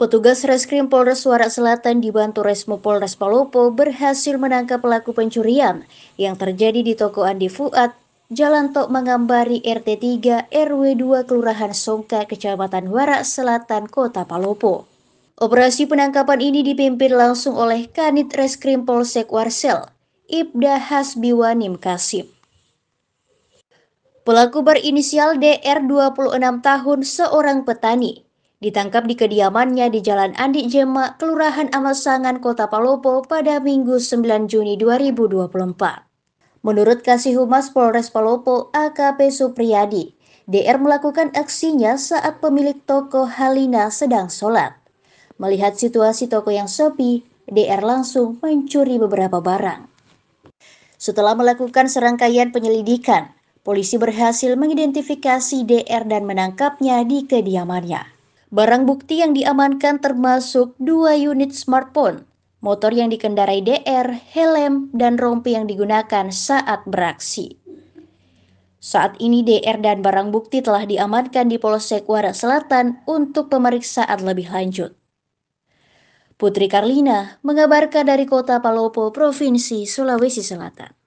Petugas Reskrim Polres Suara Selatan dibantu Resmo Polres Palopo berhasil menangkap pelaku pencurian yang terjadi di toko Andi Fuad, Jalan Tok Mangambari RT 3 RW 2 Kelurahan Songka, Kecamatan Warak Selatan, Kota Palopo. Operasi penangkapan ini dipimpin langsung oleh Kanit Reskrim Polsek Warsel, Ibda Hasbiwanim Kasim. Pelaku berinisial DR 26 tahun seorang petani ditangkap di kediamannya di Jalan Andi Jema, Kelurahan Amasangan, Kota Palopo pada Minggu 9 Juni 2024. Menurut Kasih Humas Polres Palopo AKP Supriyadi, DR melakukan aksinya saat pemilik toko Halina sedang sholat. Melihat situasi toko yang sepi, DR langsung mencuri beberapa barang. Setelah melakukan serangkaian penyelidikan, polisi berhasil mengidentifikasi DR dan menangkapnya di kediamannya. Barang bukti yang diamankan termasuk dua unit smartphone, motor yang dikendarai DR, helm, dan rompi yang digunakan saat beraksi. Saat ini DR dan barang bukti telah diamankan di Polsek Warak Selatan untuk pemeriksaan lebih lanjut. Putri Karlina mengabarkan dari kota Palopo, Provinsi Sulawesi Selatan.